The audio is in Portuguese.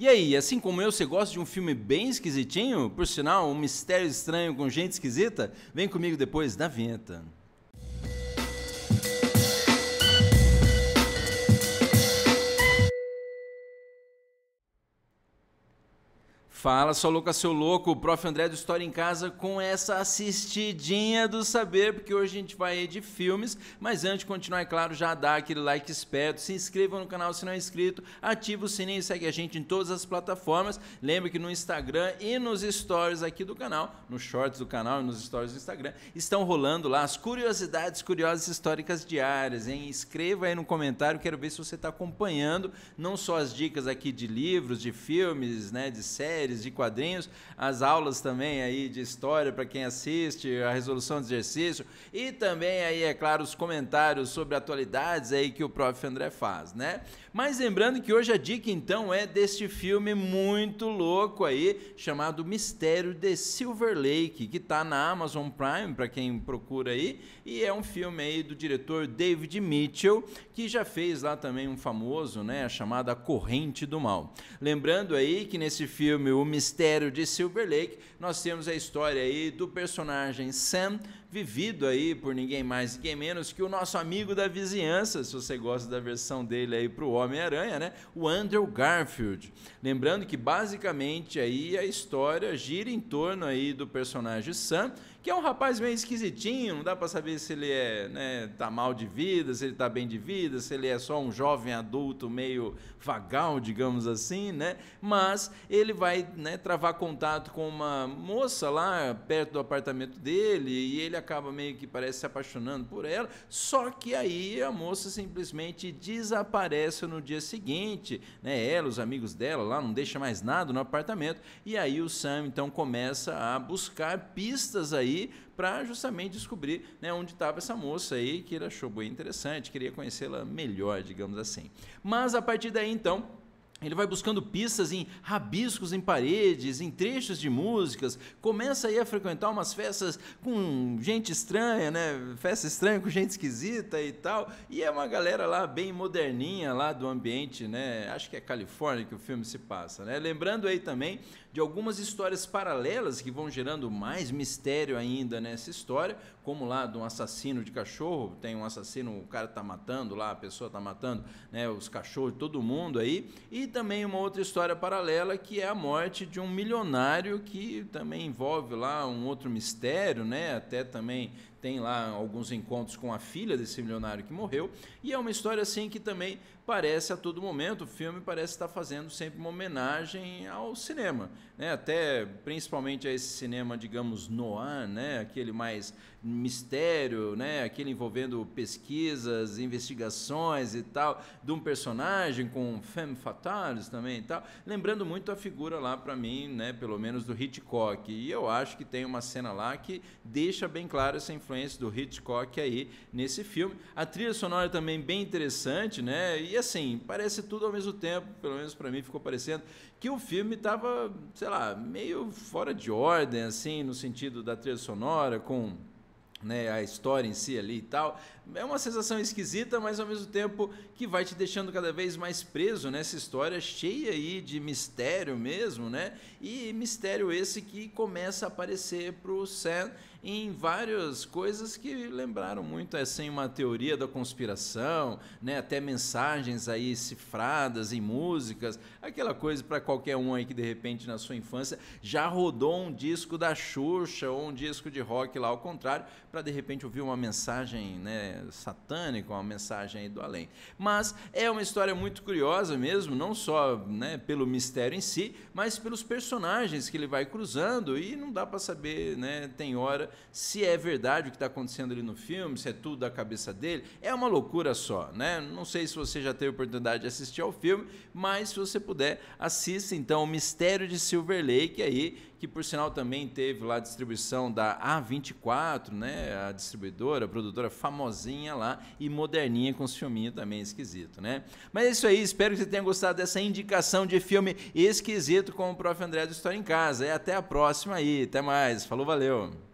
E aí, assim como eu, você gosta de um filme bem esquisitinho? Por sinal, um mistério estranho com gente esquisita? Vem comigo depois da vinheta. Fala, só louca, seu louco, o Prof. André do História em Casa com essa assistidinha do saber, porque hoje a gente vai de filmes, mas antes de continuar, é claro, já dá aquele like esperto, se inscreva no canal se não é inscrito, ativa o sininho e segue a gente em todas as plataformas. Lembre que no Instagram e nos stories aqui do canal, nos shorts do canal e nos stories do Instagram, estão rolando lá as curiosidades curiosas históricas diárias, hein? inscreva aí no comentário, quero ver se você está acompanhando, não só as dicas aqui de livros, de filmes, né, de séries, séries de quadrinhos, as aulas também aí de história para quem assiste, a resolução de exercício e também aí, é claro, os comentários sobre atualidades aí que o prof. André faz, né? Mas lembrando que hoje a dica então é deste filme muito louco aí, chamado Mistério de Silver Lake, que está na Amazon Prime para quem procura aí, e é um filme aí do diretor David Mitchell, que já fez lá também um famoso, né, chamado A Corrente do Mal. Lembrando aí que nesse filme o Mistério de Silver Lake, nós temos a história aí do personagem Sam vivido aí por ninguém mais, ninguém menos que o nosso amigo da vizinhança, se você gosta da versão dele aí para o Homem-Aranha, né? O Andrew Garfield. Lembrando que basicamente aí a história gira em torno aí do personagem Sam, que é um rapaz meio esquisitinho, não dá para saber se ele é, né, tá mal de vida, se ele tá bem de vida, se ele é só um jovem adulto meio vagal, digamos assim, né? Mas ele vai, né, travar contato com uma moça lá perto do apartamento dele e ele acaba meio que parece se apaixonando por ela, só que aí a moça simplesmente desaparece no dia seguinte, né? Ela, os amigos dela lá, não deixa mais nada no apartamento, e aí o Sam então começa a buscar pistas aí para justamente descobrir né, onde estava essa moça aí, que ele achou bem interessante, queria conhecê-la melhor, digamos assim. Mas a partir daí então ele vai buscando pistas em rabiscos em paredes, em trechos de músicas, começa aí a frequentar umas festas com gente estranha, né? Festa estranha com gente esquisita e tal. E é uma galera lá bem moderninha lá do ambiente, né? Acho que é Califórnia que o filme se passa, né? Lembrando aí também de algumas histórias paralelas que vão gerando mais mistério ainda nessa história, como lá de um assassino de cachorro, tem um assassino, o cara tá matando lá, a pessoa tá matando, né, os cachorros, todo mundo aí. E também uma outra história paralela que é a morte de um milionário que também envolve lá um outro mistério, né? Até também tem lá alguns encontros com a filha desse milionário que morreu, e é uma história assim que também parece a todo momento, o filme parece estar fazendo sempre uma homenagem ao cinema, né? Até principalmente a esse cinema, digamos, noir, né? Aquele mais mistério, né? Aquele envolvendo pesquisas, investigações e tal, de um personagem com femme fatales também e tal, lembrando muito a figura lá para mim, né, pelo menos do Hitchcock. E eu acho que tem uma cena lá que deixa bem claro essa informação influência do Hitchcock aí nesse filme. A trilha sonora também bem interessante, né? E assim, parece tudo ao mesmo tempo, pelo menos para mim ficou parecendo que o filme tava, sei lá, meio fora de ordem assim, no sentido da trilha sonora com né, a história em si ali e tal. É uma sensação esquisita, mas ao mesmo tempo que vai te deixando cada vez mais preso nessa história cheia aí de mistério mesmo, né? E mistério esse que começa a aparecer pro Sam em várias coisas que lembraram muito assim uma teoria da conspiração, né? Até mensagens aí cifradas em músicas, aquela coisa para qualquer um aí que de repente na sua infância já rodou um disco da Xuxa ou um disco de rock lá ao contrário, para de repente ouvir uma mensagem, né, satânica, uma mensagem aí do além. Mas é uma história muito curiosa mesmo, não só, né, pelo mistério em si, mas pelos personagens que ele vai cruzando e não dá para saber, né, tem hora se é verdade o que está acontecendo ali no filme, se é tudo da cabeça dele, é uma loucura só, né? Não sei se você já teve oportunidade de assistir ao filme, mas se você puder, assista então o Mistério de Silver Lake aí, que por sinal também teve lá a distribuição da A24, né? A distribuidora, a produtora famosinha lá e moderninha com os filminhos também esquisito, né? Mas é isso aí, espero que você tenha gostado dessa indicação de filme esquisito com o Prof. André do História em Casa. E até a próxima aí, até mais. Falou, valeu.